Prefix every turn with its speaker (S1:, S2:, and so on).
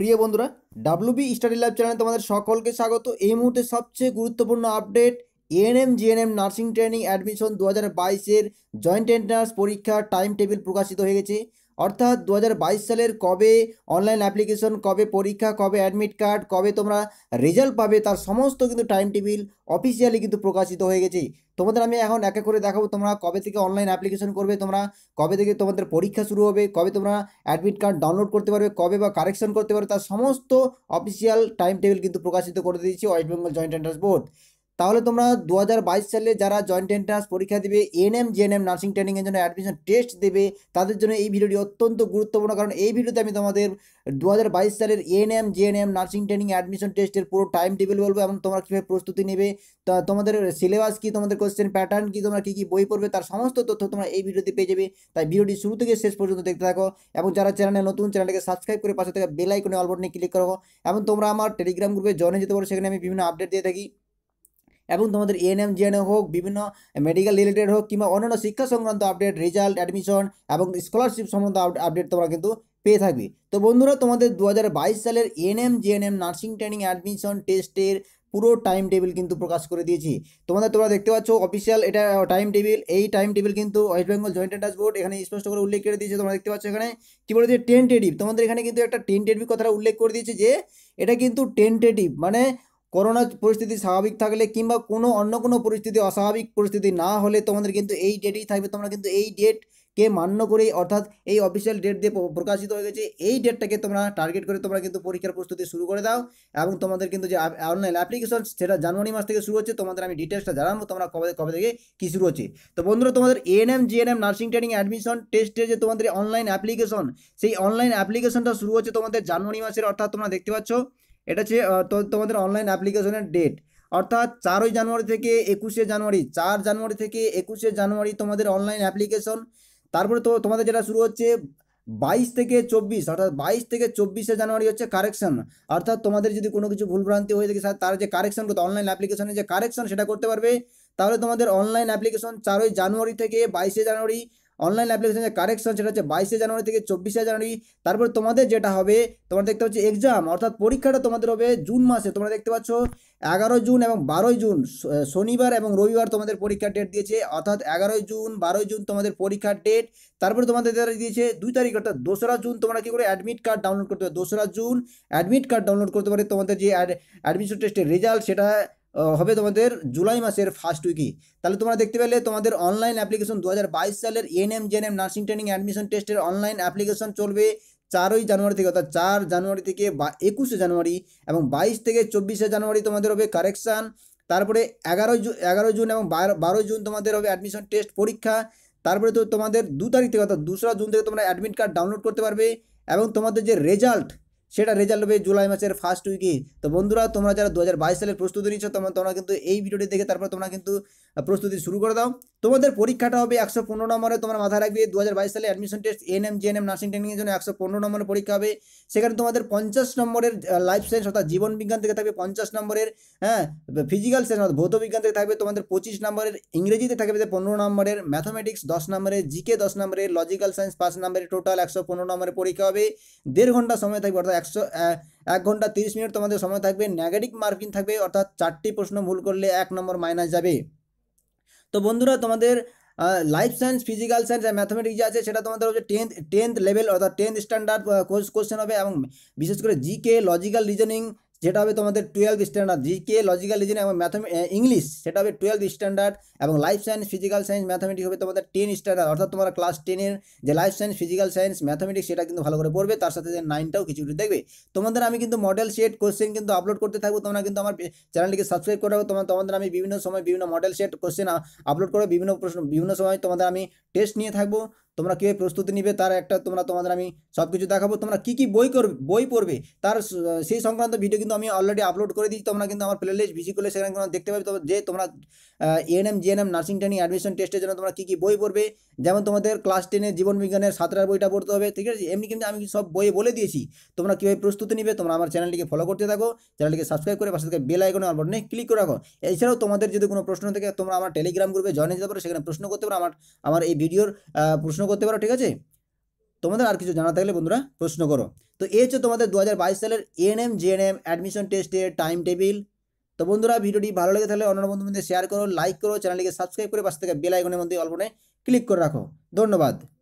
S1: প্রিয় বন্ধুরা B study lab চ্যানেলে তোমাদের সকলকে স্বাগত এই মুহূর্তে সবচেয়ে গুরুত্বপূর্ণ update ANM GNM nursing training admission দু হাজার বাইশের জয়েন্ট এন্ট্রান্স পরীক্ষার টাইম টেবিল প্রকাশিত হয়ে গেছে অর্থাৎ দু সালের কবে অনলাইন অ্যাপ্লিকেশন কবে পরীক্ষা কবে অ্যাডমিট কার্ড কবে তোমরা রেজাল্ট পাবে তার সমস্ত কিন্তু টাইম টেবিল অফিসিয়ালি কিন্তু প্রকাশিত হয়ে গেছে তোমাদের আমি এখন একে করে দেখাবো তোমরা কবে থেকে অনলাইন অ্যাপ্লিকেশন করবে তোমরা কবে থেকে তোমাদের পরীক্ষা শুরু হবে কবে তোমরা অ্যাডমিট কার্ড ডাউনলোড করতে পারবে কবে বা কারেকশন করতে পারবে তার সমস্ত অফিসিয়াল টাইম টেবিল কিন্তু প্রকাশিত করে দিয়েছে West Bengal joint entrance board তাহলে তোমরা দু সালে যারা জয়েন্ট এন্ট্রান্স পরীক্ষা দেবে এনএম জেএনএম নার্সিং ট্রেনিংয়ের জন্য অ্যাডমিশন টেস্ট দেবে তাদের জন্য এই ভিডিওটি অত্যন্ত গুরুত্বপূর্ণ কারণ এই ভিডিওতে আমি তোমাদের দু সালের ANM GNM nursing training admission টেস্টের পুরো টাইম টেবিল বলবো এবং তোমরা কীভাবে প্রস্তুতি নেবে তা তোমাদের সিলেবাস কী তোমাদের কোয়েশ্চেন প্যাটার্ন কী তোমরা কী কী বই পড়বে তার সমস্ত তথ্য তোমরা এই ভিডিওতে পেয়ে যাবে তাই ভিডিওটি শুরু থেকে শেষ পর্যন্ত দেখতে থাকো এবং যারা চ্যানেলে নতুন চ্যানেলটাকে সাবস্ক্রাইব করে পাশে থেকে বেলাইকনে আইকনে অল বাটনে ক্লিক করো এবং তোমরা আমার টেলিগ্রাম গ্রুপে জয়েন যেতে পারো সেখানে আমি বিভিন্ন আপডেট দিয়ে থাকি এবং তোমাদের এএনএম জিএনএ হোক বিভিন্ন মেডিকেল রিলেটেড হোক কিংবা অন্যান্য শিক্ষা সংক্রান্ত আপডেট রেজাল্ট অ্যাডমিশন এবং স্কলারশিপ সম্বন্ধ আপডেট তোমরা কিন্তু পেয়ে থাকবে তো বন্ধুরা তোমাদের দু সালের ANM GNM nursing training admission টেস্টের পুরো টাইম টেবিল কিন্তু প্রকাশ করে দিয়েছি তোমাদের তোমরা দেখতে পাচ্ছ অফিসিয়াল এটা টাইম টেবিল এই টাইম টেবিল কিন্তু West Bengal joint entrance board এখানে স্পষ্ট করে উল্লেখ করে দিয়েছে তোমরা দেখতে পাচ্ছ এখানে কী বলে টেন টেন্টেটিভ তোমাদের এখানে কিন্তু একটা টেন্টেটিভ কথাটা উল্লেখ করে দিয়েছে যে এটা কিন্তু টেন্টেটিভ মানে করোনা পরিস্থিতি স্বাভাবিক থাকলে কিংবা কোনো অন্য কোনো পরিস্থিতি অস্বাভাবিক পরিস্থিতি না হলে তোমাদের কিন্তু এই ডেটেই থাকবে তোমরা কিন্তু এই ডেটকে মান্য করে অর্থাৎ এই অফিসিয়াল ডেট দিয়ে প্রকাশিত হয়ে গেছে এই ডেটটাকে তোমরা টার্গেট করে তোমরা কিন্তু পরীক্ষার প্রস্তুতি শুরু করে দাও এবং তোমাদের কিন্তু যে অনলাইন অ্যাপ্লিকেশন সেটা জানুয়ারি মাস থেকে শুরু হচ্ছে তোমাদের আমি ডিটেলসটা জানাবো তোমরা কবে কবে থেকে কী শুরু হচ্ছে তো বন্ধুরা তোমাদের ANM GNM nursing training admission টেস্টের যে তোমাদের অনলাইন অ্যাপ্লিকেশন সেই অনলাইন অ্যাপ্লিকেশনটা শুরু হচ্ছে তোমাদের জানুয়ারি মাসের অর্থাৎ তোমরা দেখতে পাচ্ছ এটা হচ্ছে তোমাদের অনলাইন অ্যাপ্লিকেশনের ডেট অর্থাৎ চারই জানুয়ারি থেকে একুশে জানুয়ারি চার জানুয়ারি থেকে একুশে জানুয়ারি তোমাদের অনলাইন অ্যাপ্লিকেশন তারপরে তো তোমাদের যেটা শুরু হচ্ছে বাইশ থেকে চব্বিশ অর্থাৎ বাইশ থেকে চব্বিশে জানুয়ারি হচ্ছে কারেকশন অর্থাৎ তোমাদের যদি কোনো কিছু ভুলভ্রান্তি হয়ে থাকে তার যে কারেকশন করতে অনলাইন অ্যাপ্লিকেশনের যে কারেকশন সেটা করতে পারবে তাহলে তোমাদের অনলাইন অ্যাপ্লিকেশন চারই জানুয়ারি থেকে বাইশে জানুয়ারি অনলাইন অ্যাপ্লিকেশন যে কারেকশন সেটা হচ্ছে বাইশে জানুয়ারি থেকে চব্বিশে জানুয়ারি তারপর তোমাদের যেটা হবে তোমার দেখতে পাচ্ছ এক্সাম অর্থাৎ পরীক্ষাটা তোমাদের হবে জুন মাসে তোমরা দেখতে পাচ্ছ এগারো জুন এবং বারোই জুন শনিবার এবং রবিবার তোমাদের পরীক্ষার ডেট দিয়েছে অর্থাৎ এগারোই জুন বারোই জুন তোমাদের পরীক্ষার ডেট তারপরে তোমাদের দিয়েছে দুই তারিখ অর্থাৎ দোসরা জুন তোমরা কী করে অ্যাডমিট কার্ড ডাউনলোড করতে পারো দোসরা জুন অ্যাডমিট কার্ড ডাউনলোড করতে পারে তোমাদের যে অ্যাডমিশন টেস্টের রেজাল্ট সেটা হবে তোমাদের জুলাই মাসের ফার্স্ট উইকে তাহলে তোমরা দেখতে পেলে তোমাদের অনলাইন অ্যাপ্লিকেশন দু সালের ANM GNM nursing training admission টেস্টের অনলাইন অ্যাপ্লিকেশন চলবে চারই জানুয়ারি থেকে অর্থাৎ চার জানুয়ারি থেকে বা একুশে জানুয়ারি এবং বাইশ থেকে চব্বিশে জানুয়ারি তোমাদের হবে কারেকশান তারপরে এগারোই জুন এগারোই জুন এবং বারোই জুন তোমাদের হবে অ্যাডমিশন টেস্ট পরীক্ষা তারপরে তো তোমাদের দু তারিখ থেকে অর্থাৎ দুসরা জুন থেকে তোমরা অ্যাডমিট কার্ড ডাউনলোড করতে পারবে এবং তোমাদের যে রেজাল্ট সেটা রেজাল্ট হবে জুলাই মাসের ফার্স্ট উইকে তো বন্ধুরা তোমরা যারা দু সালের প্রস্তুতি নিচ্ছ তোমরা তোমরা কিন্তু এই ভিডিওটি দেখে তারপর তোমরা কিন্তু প্রস্তুতি শুরু করে দাও তোমাদের পরীক্ষাটা হবে একশো পনেরো নম্বরে তোমার মাথায় রাখবে দু সালে admission test N M GNM nursing ট্রেনিংয়ের জন্য একশো পনেরো নম্বরের পরীক্ষা হবে সেখানে তোমাদের পঞ্চাশ নম্বরের লাইফ সায়েন্স অর্থাৎ জীবন বিজ্ঞান থেকে থাকবে পঞ্চাশ নম্বরের হ্যাঁ ফিজিক্যাল সায়েন্স অর্থাৎ ভৌত বিজ্ঞান থেকে থাকবে তোমাদের পঁচিশ নম্বরের ইংরেজিতে থাকবে পনেরো নম্বরের ম্যাথমেটিক্স দশ নম্বরের জিকে দশ নম্বরের লজিক্যাল সায়েন্স পাঁচ নম্বরের টোটাল একশো পনেরো নম্বরের পরীক্ষা হবে দেড় ঘন্টা সময় থাকবে অর্থাৎ একশো এক ঘন্টা তিরিশ মিনিট তোমাদের সময় থাকবে নেগেটিভ মার্কিং থাকবে অর্থাৎ চারটি প্রশ্ন ভুল করলে এক নম্বর মাইনাস যাবে তো বন্ধুরা তোমাদের লাইফ সায়েন্স ফিজিক্যাল সায়েন্স আর ম্যাথামেটিক্স যে আছে সেটা তোমাদের হচ্ছে টেন্থ টেন্থ লেভেল অর্থাৎ টেন্থ স্ট্যান্ডার্ড কোর্স কোশ্চেন হবে এবং বিশেষ করে জিকে লজিক্যাল রিজনিং যেটা হবে তোমাদের twelve standard GK logical reasoning এবং ম্যাথম ইংলিশ সেটা হবে টুয়েলভ স্ট্যান্ডার্ড এবং life science physical science mathematics হবে তোমাদের টেন স্ট্যান্ডার্ড অর্থাৎ তোমরা ক্লাস টেনের যে life science physical science mathematics সেটা কিন্তু ভালো করে পড়বে তার সাথে যে নাইনটাও কিছু কিছু দেখবে তোমাদের আমি কিন্তু মডেল সেট কোশ্চেন কিন্তু আপলোড করতে থাকবো তোমরা কিন্তু আমার চ্যানেলটিকে সাবস্ক্রাইব করে রাখো তোমার তোমাদের আমি বিভিন্ন সময় বিভিন্ন মডেল সেট কোশ্চেন আপলোড করে বিভিন্ন প্রশ্ন বিভিন্ন সময় তোমাদের আমি টেস্ট নিয়ে থাকবো তোমরা কীভাবে প্রস্তুতি নিবে তার একটা তোমরা তোমাদের আমি সব কিছু দেখাবো তোমরা কী কী বই করবে বই পড়বে তার সেই সংক্রান্ত ভিডিও কিন্তু আমি অলরেডি আপলোড করে দিচ্ছি তোমরা কিন্তু আমার প্লে লিস্ট ভিজিট করলে সেখানে তোমরা দেখতে পাবে যে তোমরা ANM GNM nursing training admission টেস্টের জন্য তোমরা কী কী বই পড়বে যেমন তোমাদের ক্লাস টেনের জীবনবিজ্ঞানের সাঁতরার বইটা পড়তে হবে ঠিক আছে এমনি কিন্তু আমি সব বইয়ে বলে দিয়েছি তোমরা কীভাবে প্রস্তুতি নিবে তোমরা আমার চ্যানেলটিকে ফলো করতে থাকো চ্যানেলটিকে সাবস্ক্রাইব করে পাশে থেকে বেল আইকনে নেই ক্লিক করে রাখো এছাড়াও তোমাদের যদি কোনো প্রশ্ন থাকে তোমরা আমার টেলিগ্রাম গ্রুপে জয়েন নিতে পারো সেখানে প্রশ্ন করতে পারো আমার আমার এই ভিডিওর প্রশ্ন করতে পারো ঠিক আছে তোমাদের আর কিছু জানা থাকলে বন্ধুরা প্রশ্ন করো তো এই হচ্ছে তোমাদের দু সালের এএনএম জেএনএম অ্যাডমিশন টেস্টের টাইম টেবিল তো বন্ধুরা ভিডিওটি ভালো লেগে তাহলে অন্যান্য বন্ধুদের শেয়ার করো লাইক করো চ্যানেলটিকে সাবস্ক্রাইব করে পাশ থেকে বেল আইকনের মধ্যে অল্পনে ক্লিক করে রাখো ধন্যবাদ